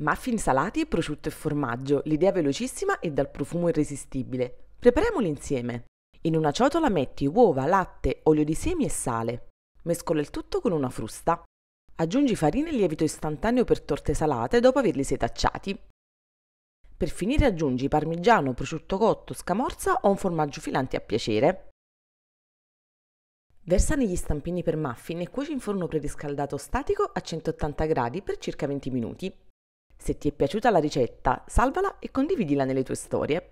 Muffin salati, prosciutto e formaggio, l'idea velocissima e dal profumo irresistibile. Prepariamoli insieme. In una ciotola metti uova, latte, olio di semi e sale. Mescola il tutto con una frusta. Aggiungi farina e lievito istantaneo per torte salate dopo averli setacciati. Per finire aggiungi parmigiano, prosciutto cotto, scamorza o un formaggio filante a piacere. Versa negli stampini per muffin e cuoci in forno preriscaldato statico a 180 gradi per circa 20 minuti. Se ti è piaciuta la ricetta, salvala e condividila nelle tue storie.